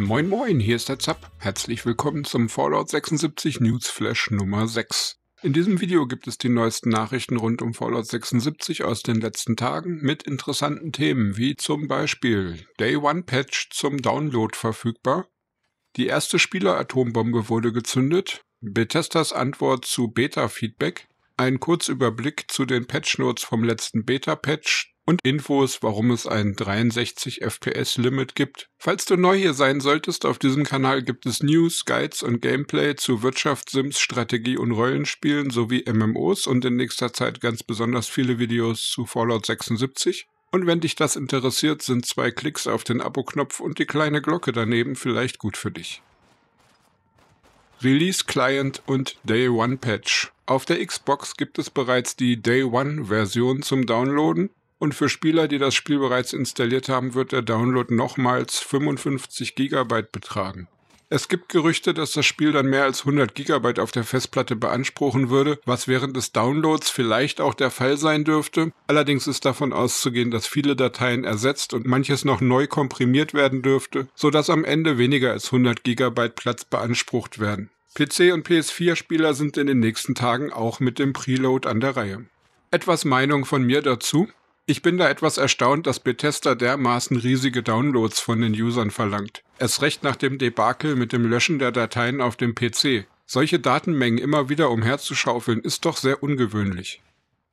Moin moin, hier ist der Zap. Herzlich willkommen zum Fallout 76 Newsflash Nummer 6. In diesem Video gibt es die neuesten Nachrichten rund um Fallout 76 aus den letzten Tagen mit interessanten Themen wie zum Beispiel Day One Patch zum Download verfügbar, die erste Spieler-Atombombe wurde gezündet, Bethesdas Antwort zu Beta-Feedback, ein Kurzüberblick zu den Patch Notes vom letzten Beta-Patch, und Infos, warum es ein 63 FPS Limit gibt. Falls du neu hier sein solltest, auf diesem Kanal gibt es News, Guides und Gameplay zu Wirtschaft, Sims, Strategie und Rollenspielen sowie MMOs und in nächster Zeit ganz besonders viele Videos zu Fallout 76. Und wenn dich das interessiert, sind zwei Klicks auf den Abo-Knopf und die kleine Glocke daneben vielleicht gut für dich. Release Client und Day One Patch. Auf der Xbox gibt es bereits die Day One Version zum Downloaden und für Spieler, die das Spiel bereits installiert haben, wird der Download nochmals 55 GB betragen. Es gibt Gerüchte, dass das Spiel dann mehr als 100 GB auf der Festplatte beanspruchen würde, was während des Downloads vielleicht auch der Fall sein dürfte. Allerdings ist davon auszugehen, dass viele Dateien ersetzt und manches noch neu komprimiert werden dürfte, sodass am Ende weniger als 100 GB Platz beansprucht werden. PC und PS4-Spieler sind in den nächsten Tagen auch mit dem Preload an der Reihe. Etwas Meinung von mir dazu. Ich bin da etwas erstaunt, dass Bethesda dermaßen riesige Downloads von den Usern verlangt. Es recht nach dem Debakel mit dem Löschen der Dateien auf dem PC. Solche Datenmengen immer wieder umherzuschaufeln ist doch sehr ungewöhnlich.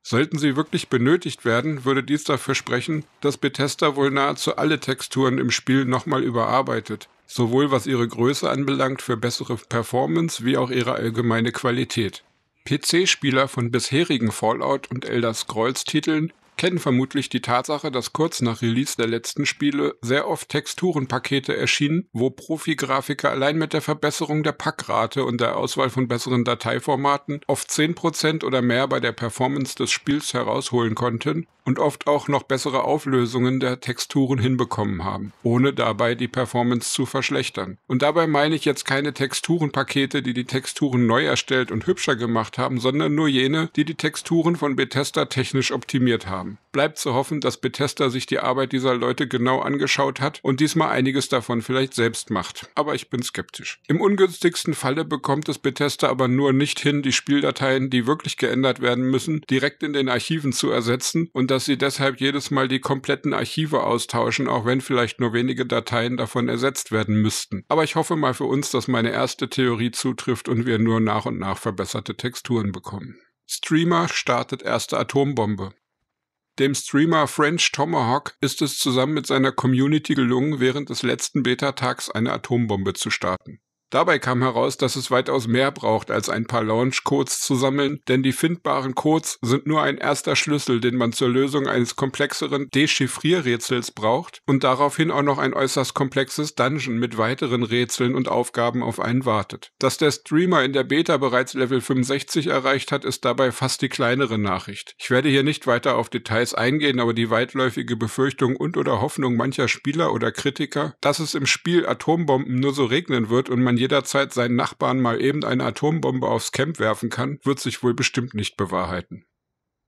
Sollten sie wirklich benötigt werden, würde dies dafür sprechen, dass Bethesda wohl nahezu alle Texturen im Spiel nochmal überarbeitet, sowohl was ihre Größe anbelangt für bessere Performance wie auch ihre allgemeine Qualität. PC-Spieler von bisherigen Fallout und Elder Scrolls-Titeln kennen vermutlich die Tatsache, dass kurz nach Release der letzten Spiele sehr oft Texturenpakete erschienen, wo Profi-Grafiker allein mit der Verbesserung der Packrate und der Auswahl von besseren Dateiformaten oft 10% oder mehr bei der Performance des Spiels herausholen konnten und oft auch noch bessere Auflösungen der Texturen hinbekommen haben, ohne dabei die Performance zu verschlechtern. Und dabei meine ich jetzt keine Texturenpakete, die die Texturen neu erstellt und hübscher gemacht haben, sondern nur jene, die die Texturen von Bethesda technisch optimiert haben. Bleibt zu hoffen, dass Bethesda sich die Arbeit dieser Leute genau angeschaut hat und diesmal einiges davon vielleicht selbst macht. Aber ich bin skeptisch. Im ungünstigsten Falle bekommt es Bethesda aber nur nicht hin, die Spieldateien, die wirklich geändert werden müssen, direkt in den Archiven zu ersetzen und dass sie deshalb jedes Mal die kompletten Archive austauschen, auch wenn vielleicht nur wenige Dateien davon ersetzt werden müssten. Aber ich hoffe mal für uns, dass meine erste Theorie zutrifft und wir nur nach und nach verbesserte Texturen bekommen. Streamer startet erste Atombombe. Dem Streamer French Tomahawk ist es zusammen mit seiner Community gelungen, während des letzten Beta-Tags eine Atombombe zu starten. Dabei kam heraus, dass es weitaus mehr braucht, als ein paar Launch-Codes zu sammeln, denn die findbaren Codes sind nur ein erster Schlüssel, den man zur Lösung eines komplexeren Dechiffrierrätsels braucht und daraufhin auch noch ein äußerst komplexes Dungeon mit weiteren Rätseln und Aufgaben auf einen wartet. Dass der Streamer in der Beta bereits Level 65 erreicht hat, ist dabei fast die kleinere Nachricht. Ich werde hier nicht weiter auf Details eingehen, aber die weitläufige Befürchtung und oder Hoffnung mancher Spieler oder Kritiker, dass es im Spiel Atombomben nur so regnen wird und man man jederzeit seinen Nachbarn mal eben eine Atombombe aufs Camp werfen kann, wird sich wohl bestimmt nicht bewahrheiten.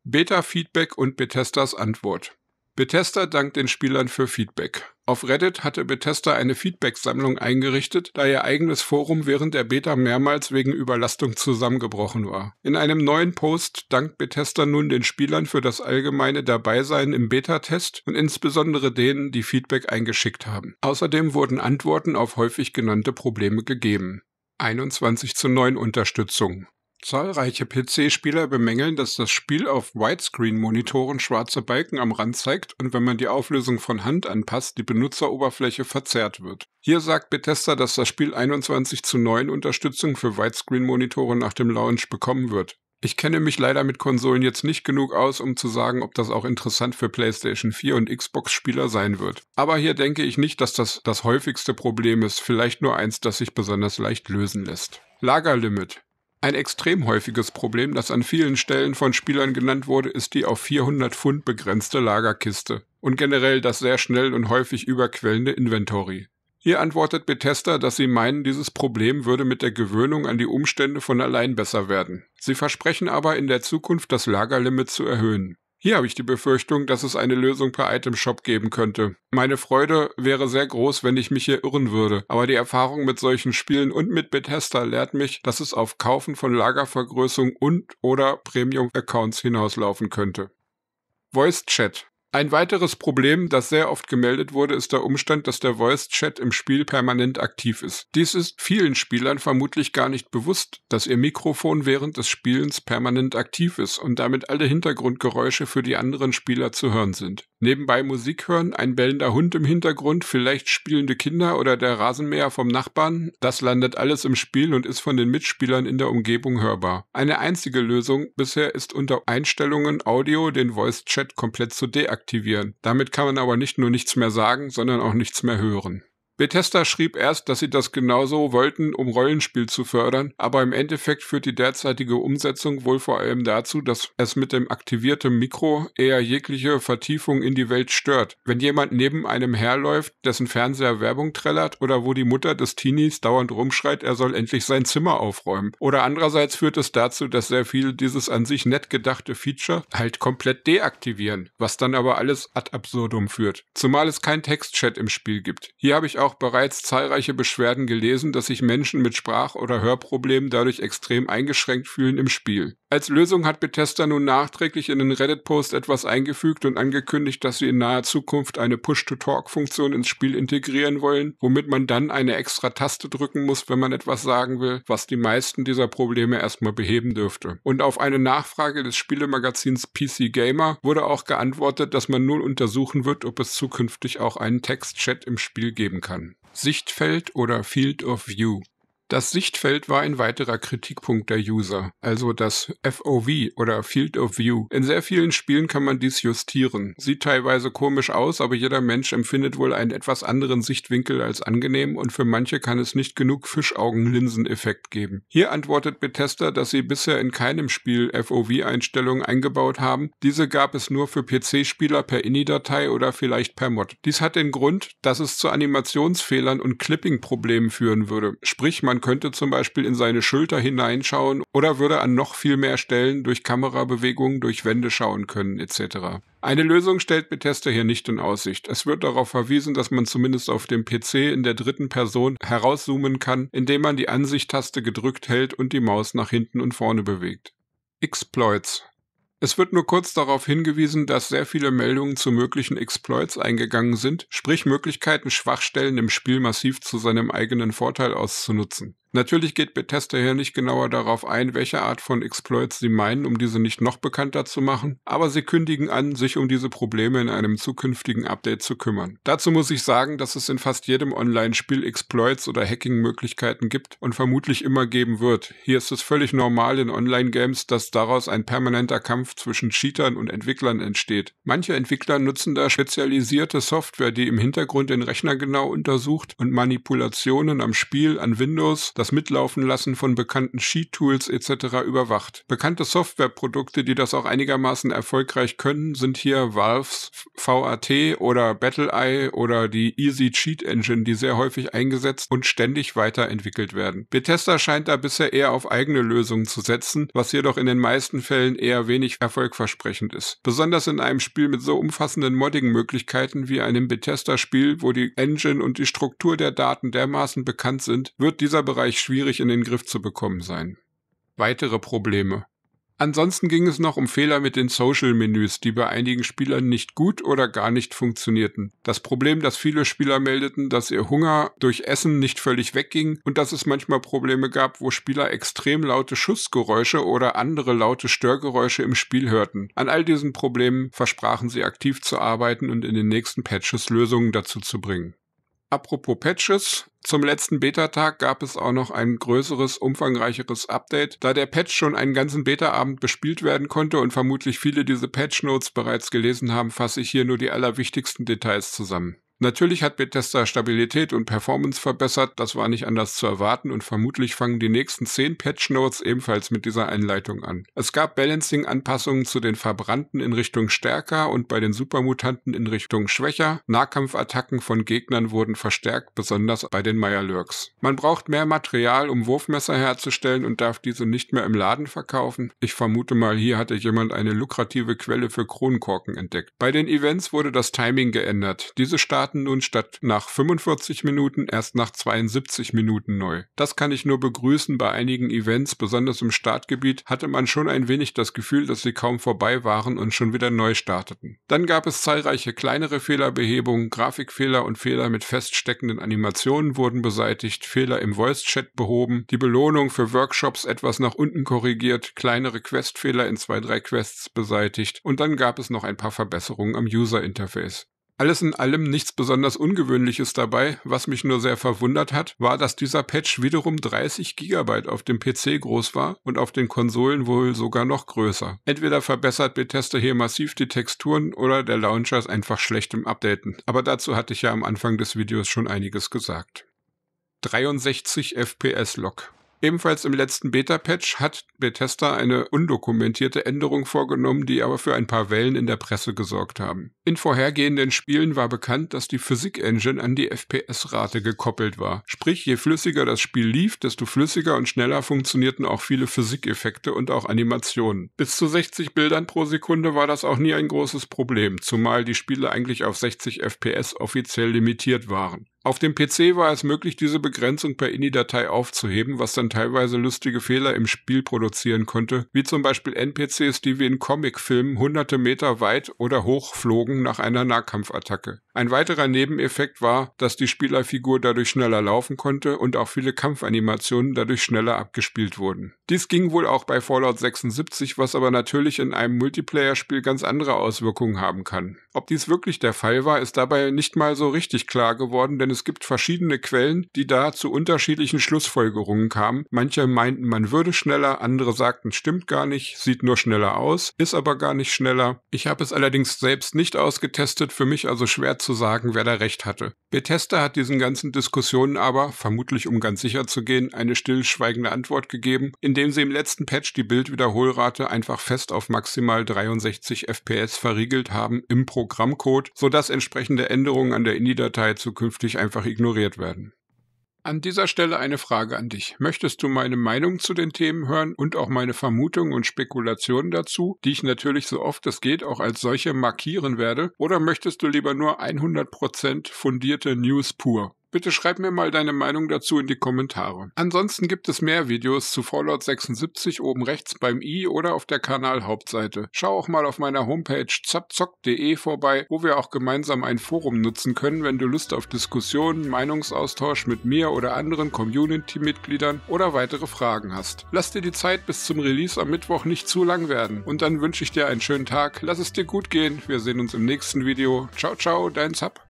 Beta-Feedback und Bethesdas Antwort. Bethesda dankt den Spielern für Feedback. Auf Reddit hatte Bethesda eine Feedback-Sammlung eingerichtet, da ihr eigenes Forum während der Beta mehrmals wegen Überlastung zusammengebrochen war. In einem neuen Post dankt Bethesda nun den Spielern für das allgemeine Dabeisein im Beta-Test und insbesondere denen, die Feedback eingeschickt haben. Außerdem wurden Antworten auf häufig genannte Probleme gegeben. 21 zu 9 Unterstützung. Zahlreiche PC-Spieler bemängeln, dass das Spiel auf Widescreen-Monitoren schwarze Balken am Rand zeigt und wenn man die Auflösung von Hand anpasst, die Benutzeroberfläche verzerrt wird. Hier sagt Bethesda, dass das Spiel 21 zu 9 Unterstützung für Widescreen-Monitore nach dem Launch bekommen wird. Ich kenne mich leider mit Konsolen jetzt nicht genug aus, um zu sagen, ob das auch interessant für PlayStation 4 und Xbox-Spieler sein wird. Aber hier denke ich nicht, dass das das häufigste Problem ist, vielleicht nur eins, das sich besonders leicht lösen lässt. Lagerlimit. Ein extrem häufiges Problem, das an vielen Stellen von Spielern genannt wurde, ist die auf 400 Pfund begrenzte Lagerkiste und generell das sehr schnell und häufig überquellende Inventory. Hier antwortet Bethesda, dass sie meinen, dieses Problem würde mit der Gewöhnung an die Umstände von allein besser werden. Sie versprechen aber in der Zukunft das Lagerlimit zu erhöhen. Hier habe ich die Befürchtung, dass es eine Lösung per Itemshop geben könnte. Meine Freude wäre sehr groß, wenn ich mich hier irren würde, aber die Erfahrung mit solchen Spielen und mit Bethesda lehrt mich, dass es auf Kaufen von Lagervergrößerung und oder Premium-Accounts hinauslaufen könnte. Voice Chat ein weiteres Problem, das sehr oft gemeldet wurde, ist der Umstand, dass der Voice Chat im Spiel permanent aktiv ist. Dies ist vielen Spielern vermutlich gar nicht bewusst, dass ihr Mikrofon während des Spielens permanent aktiv ist und damit alle Hintergrundgeräusche für die anderen Spieler zu hören sind. Nebenbei Musik hören, ein bellender Hund im Hintergrund, vielleicht spielende Kinder oder der Rasenmäher vom Nachbarn, das landet alles im Spiel und ist von den Mitspielern in der Umgebung hörbar. Eine einzige Lösung bisher ist unter Einstellungen Audio den Voice Chat komplett zu deaktivieren aktivieren. Damit kann man aber nicht nur nichts mehr sagen, sondern auch nichts mehr hören. Bethesda schrieb erst, dass sie das genauso wollten, um Rollenspiel zu fördern, aber im Endeffekt führt die derzeitige Umsetzung wohl vor allem dazu, dass es mit dem aktivierten Mikro eher jegliche Vertiefung in die Welt stört. Wenn jemand neben einem herläuft, dessen Fernseher Werbung trällert oder wo die Mutter des Teenies dauernd rumschreit, er soll endlich sein Zimmer aufräumen. Oder andererseits führt es dazu, dass sehr viele dieses an sich nett gedachte Feature halt komplett deaktivieren, was dann aber alles ad absurdum führt. Zumal es kein Textchat im Spiel gibt. Hier habe ich auch auch bereits zahlreiche Beschwerden gelesen, dass sich Menschen mit Sprach- oder Hörproblemen dadurch extrem eingeschränkt fühlen im Spiel als Lösung hat Bethesda nun nachträglich in den Reddit-Post etwas eingefügt und angekündigt, dass sie in naher Zukunft eine Push-to-Talk-Funktion ins Spiel integrieren wollen, womit man dann eine extra Taste drücken muss, wenn man etwas sagen will, was die meisten dieser Probleme erstmal beheben dürfte. Und auf eine Nachfrage des Spielemagazins PC Gamer wurde auch geantwortet, dass man nun untersuchen wird, ob es zukünftig auch einen Text-Chat im Spiel geben kann. Sichtfeld oder Field of View. Das Sichtfeld war ein weiterer Kritikpunkt der User, also das FOV oder Field of View. In sehr vielen Spielen kann man dies justieren. Sieht teilweise komisch aus, aber jeder Mensch empfindet wohl einen etwas anderen Sichtwinkel als angenehm und für manche kann es nicht genug Fischaugen-Linsen-Effekt geben. Hier antwortet Bethesda, dass sie bisher in keinem Spiel FOV-Einstellungen eingebaut haben. Diese gab es nur für PC-Spieler per INI-Datei oder vielleicht per Mod. Dies hat den Grund, dass es zu Animationsfehlern und Clipping-Problemen führen würde. Sprich, man man könnte zum Beispiel in seine Schulter hineinschauen oder würde an noch viel mehr Stellen durch Kamerabewegungen durch Wände schauen können etc. Eine Lösung stellt Bethesda hier nicht in Aussicht. Es wird darauf verwiesen, dass man zumindest auf dem PC in der dritten Person herauszoomen kann, indem man die Ansicht-Taste gedrückt hält und die Maus nach hinten und vorne bewegt. Exploits es wird nur kurz darauf hingewiesen, dass sehr viele Meldungen zu möglichen Exploits eingegangen sind, sprich Möglichkeiten, Schwachstellen im Spiel massiv zu seinem eigenen Vorteil auszunutzen. Natürlich geht Bethesda hier nicht genauer darauf ein, welche Art von Exploits sie meinen, um diese nicht noch bekannter zu machen, aber sie kündigen an, sich um diese Probleme in einem zukünftigen Update zu kümmern. Dazu muss ich sagen, dass es in fast jedem Online-Spiel Exploits oder Hacking-Möglichkeiten gibt und vermutlich immer geben wird. Hier ist es völlig normal in Online-Games, dass daraus ein permanenter Kampf zwischen Cheatern und Entwicklern entsteht. Manche Entwickler nutzen da spezialisierte Software, die im Hintergrund den Rechner genau untersucht und Manipulationen am Spiel, an Windows, das Mitlaufen lassen von bekannten Sheet-Tools etc. überwacht. Bekannte Softwareprodukte, die das auch einigermaßen erfolgreich können, sind hier Valves VAT oder BattleEye oder die Easy Cheat Engine, die sehr häufig eingesetzt und ständig weiterentwickelt werden. Bethesda scheint da bisher eher auf eigene Lösungen zu setzen, was jedoch in den meisten Fällen eher wenig erfolgversprechend ist. Besonders in einem Spiel mit so umfassenden Modding-Möglichkeiten wie einem Bethesda-Spiel, wo die Engine und die Struktur der Daten dermaßen bekannt sind, wird dieser Bereich Bereich schwierig in den Griff zu bekommen sein. Weitere Probleme. Ansonsten ging es noch um Fehler mit den Social-Menüs, die bei einigen Spielern nicht gut oder gar nicht funktionierten. Das Problem, dass viele Spieler meldeten, dass ihr Hunger durch Essen nicht völlig wegging und dass es manchmal Probleme gab, wo Spieler extrem laute Schussgeräusche oder andere laute Störgeräusche im Spiel hörten. An all diesen Problemen versprachen sie aktiv zu arbeiten und in den nächsten Patches Lösungen dazu zu bringen. Apropos Patches, zum letzten Beta-Tag gab es auch noch ein größeres, umfangreicheres Update, da der Patch schon einen ganzen Beta-Abend bespielt werden konnte und vermutlich viele diese Patch-Notes bereits gelesen haben, fasse ich hier nur die allerwichtigsten Details zusammen. Natürlich hat Bethesda Stabilität und Performance verbessert, das war nicht anders zu erwarten und vermutlich fangen die nächsten 10 Patch Notes ebenfalls mit dieser Einleitung an. Es gab Balancing-Anpassungen zu den Verbrannten in Richtung stärker und bei den Supermutanten in Richtung schwächer. Nahkampfattacken von Gegnern wurden verstärkt, besonders bei den Meyerlurks. Man braucht mehr Material, um Wurfmesser herzustellen und darf diese nicht mehr im Laden verkaufen. Ich vermute mal, hier hatte jemand eine lukrative Quelle für Kronkorken entdeckt. Bei den Events wurde das Timing geändert. Diese starten nun statt nach 45 Minuten erst nach 72 Minuten neu. Das kann ich nur begrüßen. Bei einigen Events, besonders im Startgebiet, hatte man schon ein wenig das Gefühl, dass sie kaum vorbei waren und schon wieder neu starteten. Dann gab es zahlreiche kleinere Fehlerbehebungen, Grafikfehler und Fehler mit feststeckenden Animationen wurden beseitigt, Fehler im Voice-Chat behoben, die Belohnung für Workshops etwas nach unten korrigiert, kleinere Questfehler in zwei, drei Quests beseitigt und dann gab es noch ein paar Verbesserungen am User-Interface. Alles in allem nichts besonders Ungewöhnliches dabei, was mich nur sehr verwundert hat, war, dass dieser Patch wiederum 30 GB auf dem PC groß war und auf den Konsolen wohl sogar noch größer. Entweder verbessert Bethesda hier massiv die Texturen oder der Launcher ist einfach schlecht im Updaten, aber dazu hatte ich ja am Anfang des Videos schon einiges gesagt. 63 FPS Log Ebenfalls im letzten Beta-Patch hat Bethesda eine undokumentierte Änderung vorgenommen, die aber für ein paar Wellen in der Presse gesorgt haben. In vorhergehenden Spielen war bekannt, dass die Physik-Engine an die FPS-Rate gekoppelt war. Sprich, je flüssiger das Spiel lief, desto flüssiger und schneller funktionierten auch viele Physikeffekte und auch Animationen. Bis zu 60 Bildern pro Sekunde war das auch nie ein großes Problem, zumal die Spiele eigentlich auf 60 FPS offiziell limitiert waren. Auf dem PC war es möglich, diese Begrenzung per INI-Datei aufzuheben, was dann teilweise lustige Fehler im Spiel produzieren konnte, wie zum Beispiel NPCs, die wie in Comicfilmen hunderte Meter weit oder hoch flogen nach einer Nahkampfattacke. Ein weiterer Nebeneffekt war, dass die Spielerfigur dadurch schneller laufen konnte und auch viele Kampfanimationen dadurch schneller abgespielt wurden. Dies ging wohl auch bei Fallout 76, was aber natürlich in einem Multiplayer-Spiel ganz andere Auswirkungen haben kann. Ob dies wirklich der Fall war, ist dabei nicht mal so richtig klar geworden, denn es es gibt verschiedene Quellen, die da zu unterschiedlichen Schlussfolgerungen kamen. Manche meinten, man würde schneller, andere sagten, stimmt gar nicht, sieht nur schneller aus, ist aber gar nicht schneller. Ich habe es allerdings selbst nicht ausgetestet, für mich also schwer zu sagen, wer da recht hatte. Bethesda hat diesen ganzen Diskussionen aber, vermutlich um ganz sicher zu gehen, eine stillschweigende Antwort gegeben, indem sie im letzten Patch die Bildwiederholrate einfach fest auf maximal 63 FPS verriegelt haben im Programmcode, sodass entsprechende Änderungen an der indie datei zukünftig ein einfach ignoriert werden. An dieser Stelle eine Frage an dich. Möchtest du meine Meinung zu den Themen hören und auch meine Vermutungen und Spekulationen dazu, die ich natürlich so oft es geht auch als solche markieren werde? Oder möchtest du lieber nur 100% fundierte News pur? Bitte schreib mir mal deine Meinung dazu in die Kommentare. Ansonsten gibt es mehr Videos zu Fallout 76 oben rechts beim i oder auf der Kanal-Hauptseite. Schau auch mal auf meiner Homepage zapzock.de vorbei, wo wir auch gemeinsam ein Forum nutzen können, wenn du Lust auf Diskussionen, Meinungsaustausch mit mir oder anderen Community-Mitgliedern oder weitere Fragen hast. Lass dir die Zeit bis zum Release am Mittwoch nicht zu lang werden. Und dann wünsche ich dir einen schönen Tag. Lass es dir gut gehen. Wir sehen uns im nächsten Video. Ciao, ciao, dein Zap.